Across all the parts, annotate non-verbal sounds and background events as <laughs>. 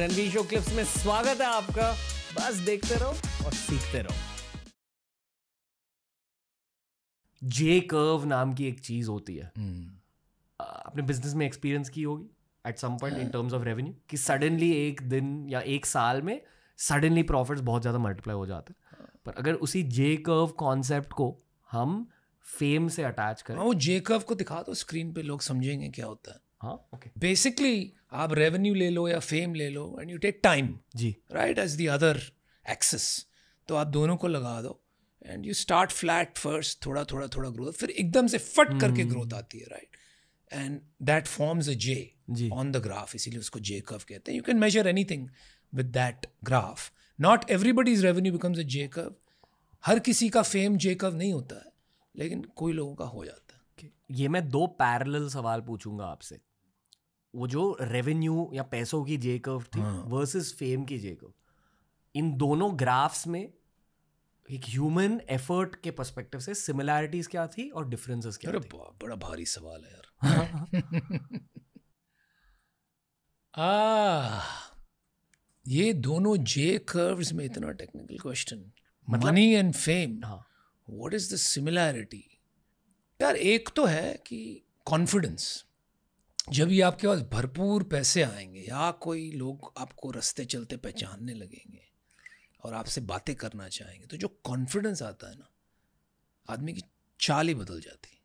Ranveer show clips में स्वागत है आपका बस देखते रहो और सीखते रहो जे कर्व नाम की एक चीज होती है हम्म। आपने बिजनेस में एक्सपीरियंस की होगी at some point in terms of revenue कि सडनली एक दिन या एक साल में सडनली प्रॉफिट्स बहुत ज़्यादा मल्टीप्लाई हो जाते हैं हाँ। पर अगर उसी जे कर्व कॉन्सेप्ट को हम फेम से अटैच करें हाँ, वो जे कर्व को दिखा दो तो स्क्रीन पे लोग समझेंगे क्या होता है बेसिकली हाँ? आप रेवेन्यू ले लो या फेम ले लो एंड यू टेक टाइम जी right as the other axis तो आप दोनों को लगा दो and you start flat first थोड़ा थोड़ा थोड़ा ग्रोथ फिर एकदम से फट करके ग्रोथ हम्म. आती है right and that forms a J on the graph इसीलिए उसको जे कर्व कहते हैं you can measure anything with that graph not everybody's revenue becomes a J curve हर किसी का फेम जे कर्व नहीं होता है लेकिन कोई लोगों का हो जाता है ये मैं दो पैरेलल सवाल पूछूंगा आपसे वो जो रेवेन्यू या पैसों की जे कर्व थी वर्सेस हाँ। फेम की जे कर्व इन दोनों ग्राफ्स में एक ह्यूमन एफर्ट के पर्सपेक्टिव से सिमिलैरिटीज क्या थी और डिफरेंसेस क्या थी बड़ा भारी सवाल है यार <laughs> आ, ये दोनों जे कर्व्स में इतना technical question money and fame what is the similarity यार एक तो है कि कॉन्फिडेंस जब ये आपके पास भरपूर पैसे आएंगे या कोई लोग आपको रस्ते चलते पहचानने लगेंगे और आपसे बातें करना चाहेंगे तो जो कॉन्फिडेंस आता है ना आदमी की चाल ही बदल जाती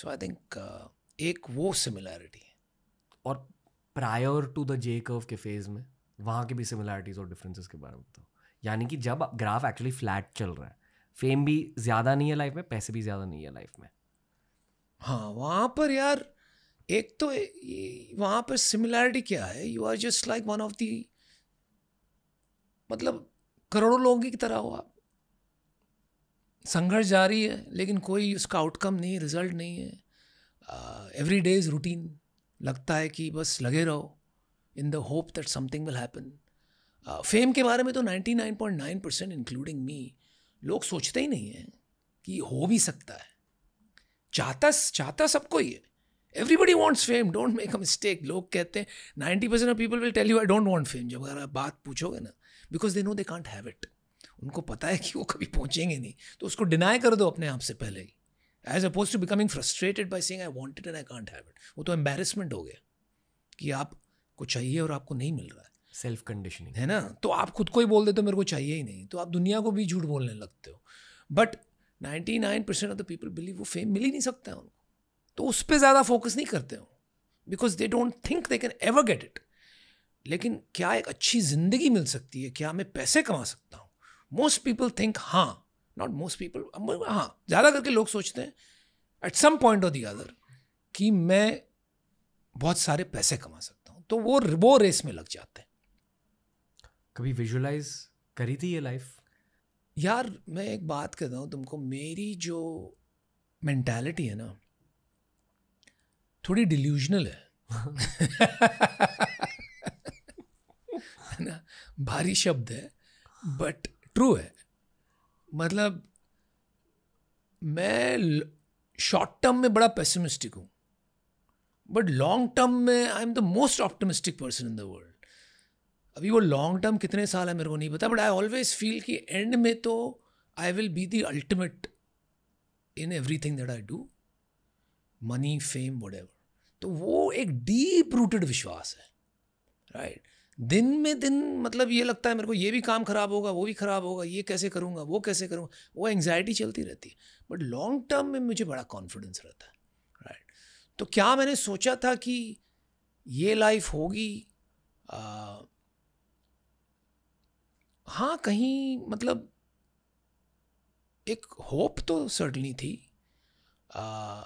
सो आई थिंक एक वो सिमिलैरिटी है और prior to the J curve के फेज में वहाँ की भी सिमिलैरिटीज़ और डिफरेंसेस के बारे में बताओ यानी कि जब ग्राफ एक्चुअली फ्लैट चल रहा है फेम भी ज़्यादा नहीं है लाइफ में पैसे भी ज़्यादा नहीं है लाइफ में हाँ वहाँ पर यार एक तो वहाँ पर सिमिलैरिटी क्या है you are just like one of the मतलब करोड़ों लोगों की तरह हो आप संघर्ष जारी है लेकिन कोई उसका आउटकम नहीं रिजल्ट नहीं है एवरी डे इज़ रूटीन लगता है कि बस लगे रहो in the hope that something will happen fame के बारे में तो 99.9 परसेंट इंक्लूडिंग मी लोग सोचते ही नहीं हैं कि हो भी सकता है चाहता चाहता सबको ही है everybody wants fame don't make a mistake लोग कहते हैं ninety percent of people will tell you I don't want fame जब अगर आप बात पूछोगे ना because they know they can't have it उनको पता है कि वो कभी पहुँचेंगे नहीं तो उसको डिनाई कर दो अपने आप से पहले ही as opposed to becoming frustrated by saying I it and I can't have it वो तो एम्बेरसमेंट हो गया कि आपको चाहिए और आपको नहीं मिल रहा है सेल्फ कंडीशनिंग है ना तो आप खुद को ही बोल देते हो मेरे को चाहिए ही नहीं तो आप दुनिया को भी झूठ बोलने लगते हो but ninety nine percent of the people believe वो फेम मिल ही नहीं सकता है उनको तो उस पर ज़्यादा फोकस नहीं करते हो because they don't think they can ever get it लेकिन क्या एक अच्छी ज़िंदगी मिल सकती है क्या मैं पैसे कमा सकता हूँ मोस्ट पीपल थिंक हाँ नॉट मोस्ट पीपल हाँ ज़्यादा करके लोग सोचते हैं at some point of the other कि मैं बहुत सारे पैसे कमा सकता हूँ तो वो वो रेस में लग जाते हैं कभी विजुलाइज करी थी ये लाइफ यार मैं एक बात कहता हूँ तुमको मेरी जो मैंटेलिटी है ना थोड़ी डिल्यूजनल है ना भारी शब्द है बट ट्रू है मतलब मैं शॉर्ट टर्म में बड़ा पेसिमिस्टिक हूँ बट लॉन्ग टर्म में I am the most optimistic person in the world अभी वो लॉन्ग टर्म कितने साल है मेरे को नहीं पता बट आई ऑलवेज फील कि एंड में तो I will be the ultimate ultimate in everything that I do money fame whatever तो वो एक डीप रूटेड विश्वास है राइट दिन में दिन मतलब ये लगता है मेरे को ये भी काम खराब होगा वो भी खराब होगा ये कैसे करूँगा वो कैसे करूँगा वो एंगजाइटी चलती रहती है बट लॉन्ग टर्म में मुझे बड़ा कॉन्फिडेंस रहता है राइट तो क्या मैंने सोचा था कि ये लाइफ होगी हाँ कहीं मतलब एक होप तो सर्टनली थी आ,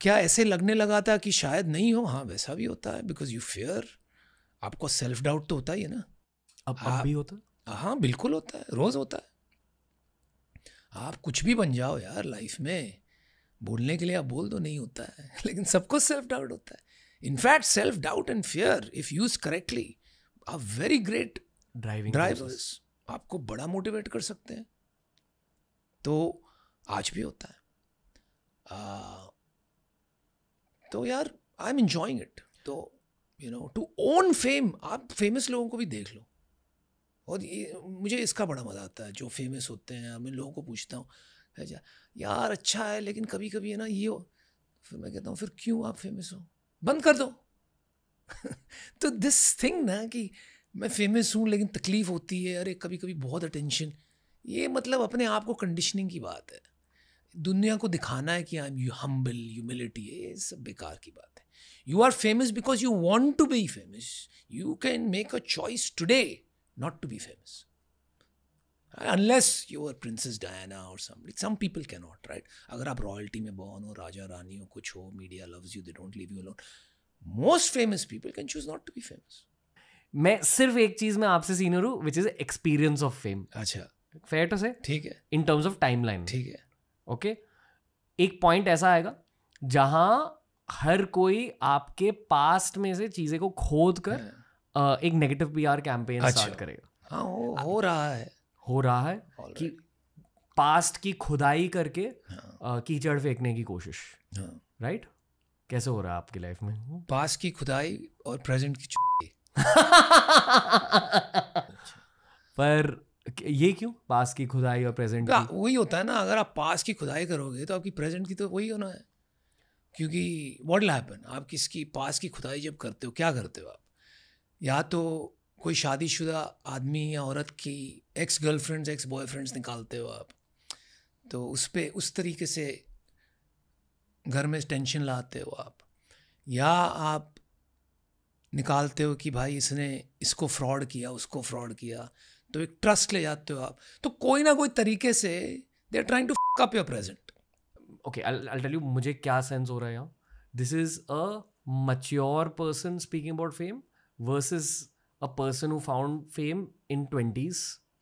क्या ऐसे लगने लगा था कि शायद नहीं हो हाँ वैसा भी होता है बिकॉज यू फेयर आपको सेल्फ डाउट तो होता ही है ना अब आप भी होता हाँ, हाँ बिल्कुल होता है रोज़ होता है आप कुछ भी बन जाओ यार लाइफ में बोलने के लिए आप बोल दो तो नहीं होता है <laughs> लेकिन सबको सेल्फ डाउट होता है in fact self doubt and fear if use correctly a very great driving drivers आपको बड़ा मोटिवेट कर सकते हैं तो आज भी होता है आ, तो यार आई एम इन्जॉइंग इट तो you know to own fame आप फेमस लोगों को भी देख लो और ये मुझे इसका बड़ा मज़ा आता है जो फेमस होते हैं मैं लोगों को पूछता हूँ यार अच्छा है लेकिन कभी कभी है ना ये हो फिर मैं कहता हूँ फिर क्यों आप फेमस हो बंद कर दो <laughs> तो दिस थिंग ना कि मैं फेमस हूँ लेकिन तकलीफ़ होती है अरे कभी कभी बहुत अटेंशन ये मतलब अपने आप को कंडीशनिंग की बात है दुनिया को दिखाना है कि I am you humble humility ये सब बेकार की बात है you are famous because you want to be famous you can make a choice today not to be famous unless you are princess Diana और somebody some people can not right अगर आप royalty में born हो राजा रानी हो कुछ हो media loves you they don't leave you alone most famous people can choose not to be famous मैं सिर्फ एक चीज में आपसे सीनियर हूँ which is experience of fame अच्छा फेयर टू से ठीक है in terms of time line ठीक है ओके एक पॉइंट ऐसा आएगा जहां हर कोई आपके पास्ट में से चीजें को खोद कर हाँ। एक नेगेटिव आर कैंपेन स्टार्ट करेगा हाँ, हो, हो रहा है हो रहा है कि पास्ट की खुदाई करके हाँ. कीचड़ फेंकने की कोशिश हाँ. राइट कैसे हो रहा है आपकी लाइफ में पास्ट की खुदाई और प्रेजेंट की <laughs> अच्छा। पर ये क्यों पास की खुदाई और प्रेजेंट हाँ, की वही होता है ना अगर आप पास की खुदाई करोगे तो आपकी प्रेजेंट की तो वही होना है क्योंकि वॉट हैपन आप किसकी पास की खुदाई जब करते हो क्या करते हो आप या तो कोई शादीशुदा आदमी या औरत की एक्स गर्लफ्रेंड्स एक्स बॉयफ्रेंड्स निकालते हो आप तो उस पर उस तरीके से घर में टेंशन लाते हो आप या आप निकालते हो कि भाई इसने इसको फ्रॉड किया उसको फ्रॉड किया तो एक ट्रस्ट ले जाते हो आप तो कोई ना कोई तरीके से they are trying to up your present okay I tell you मुझे क्या सेंस हो रहा है यहाँ this is a mature person speaking about fame versus a person who found fame in twenties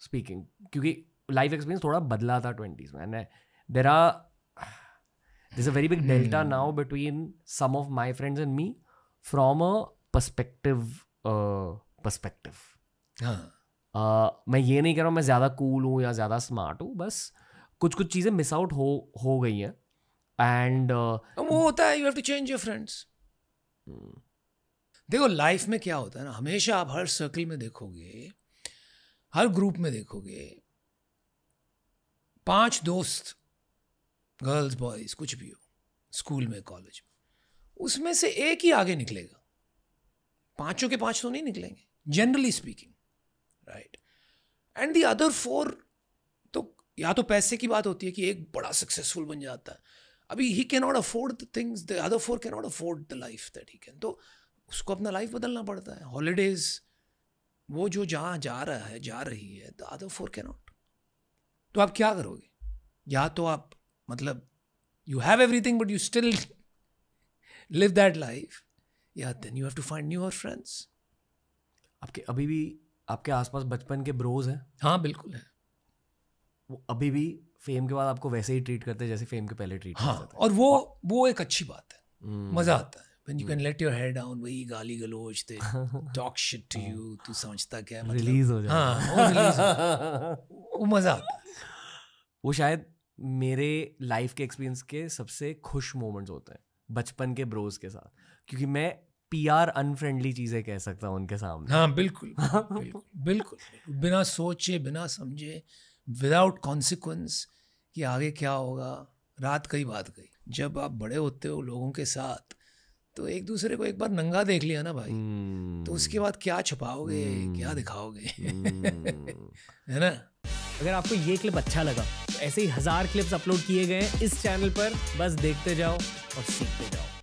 speaking क्योंकि लाइफ एक्सपीरियंस थोड़ा बदला था ट्वेंटीज में there are this a very big delta now between some of my friends and me from a perspective perspective मैं ये नहीं कह रहा हूँ मैं ज़्यादा कूल हूँ या ज़्यादा स्मार्ट हूँ बस कुछ कुछ चीज़ें मिस आउट हो हो गई हैं एंड वो होता है you have to change your friends देखो लाइफ में क्या होता है ना हमेशा आप हर सर्कल में देखोगे हर ग्रुप में देखोगे पांच दोस्त गर्ल्स बॉयज कुछ भी हो स्कूल में कॉलेज में उसमें से एक ही आगे निकलेगा पांचों के पांच तो नहीं निकलेंगे generally speaking right and the other four तो या तो पैसे की बात होती है कि एक बड़ा सक्सेसफुल बन जाता है अभी he can not afford the things the other four can not afford the life that he can तो उसको अपना लाइफ बदलना पड़ता है हॉलीडेज वो जो जहाँ जा रहा है जा रही है the other four can not तो आप क्या करोगे या तो आप मतलब you have everything but you still live that life या then you have to find new your friends आपके अभी भी आपके आसपास बचपन के ब्रोज हैं हाँ बिल्कुल है वो अभी भी फेम के बाद आपको वैसे ही ट्रीट करते हैं जैसे फेम के पहले ट्रीट हाँ करते और वो वो एक अच्छी बात है हम्म। मज़ा आता है when you can hmm. let your hair down वही गाली गलोच दे <laughs> talk shit to you तू समझता क्या मतलब रिलीज हो जाए हाँ वो रिलीज हो <laughs> वो मज़ा आता है वो शायद मेरे लाइफ के एक्सपीरियंस के सबसे खुश मोमेंट्स होते हैं बचपन के ब्रोज के साथ क्योंकि मैं पीआर अनफ्रेंडली चीजें कह सकता हूँ उनके सामने हाँ बिल्कुल <laughs> हाँ। बिल्कुल बिना सोचे बिना समझे विदाउट कॉन्सिक्वेंस कि आगे क्या होगा रात कई बात गई जब आप बड़े होते हो लोगों के साथ तो एक दूसरे को एक बार नंगा देख लिया ना भाई hmm. तो उसके हम्म। बाद क्या छुपाओगे hmm. क्या हम्म। दिखाओगे हम्म। <laughs> है ना अगर आपको ये क्लिप अच्छा लगा तो ऐसे ही हजार क्लिप्स अपलोड किए गए इस चैनल पर बस देखते जाओ और सीखते जाओ